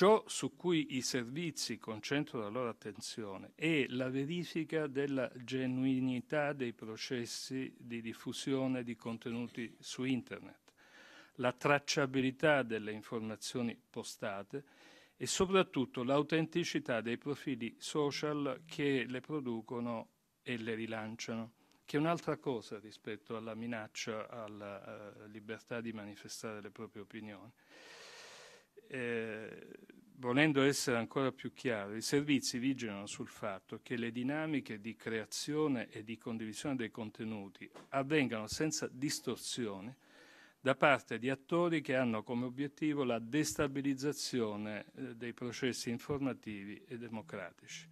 Ciò su cui i servizi concentrano la loro attenzione è la verifica della genuinità dei processi di diffusione di contenuti su Internet, la tracciabilità delle informazioni postate e soprattutto l'autenticità dei profili social che le producono e le rilanciano, che è un'altra cosa rispetto alla minaccia alla eh, libertà di manifestare le proprie opinioni. Eh, Volendo essere ancora più chiaro, i servizi vigilano sul fatto che le dinamiche di creazione e di condivisione dei contenuti avvengano senza distorsioni da parte di attori che hanno come obiettivo la destabilizzazione eh, dei processi informativi e democratici.